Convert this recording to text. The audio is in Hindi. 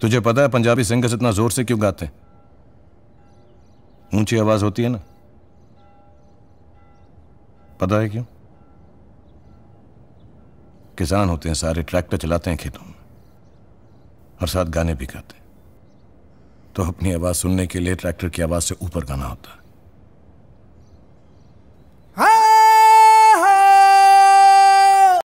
तुझे पता है पंजाबी सिंगर्स इतना जोर से क्यों गाते हैं ऊंची आवाज होती है ना पता है क्यों किसान होते हैं सारे ट्रैक्टर चलाते हैं खेतों में और साथ गाने भी गाते हैं तो अपनी आवाज सुनने के लिए ट्रैक्टर की आवाज से ऊपर गाना होता है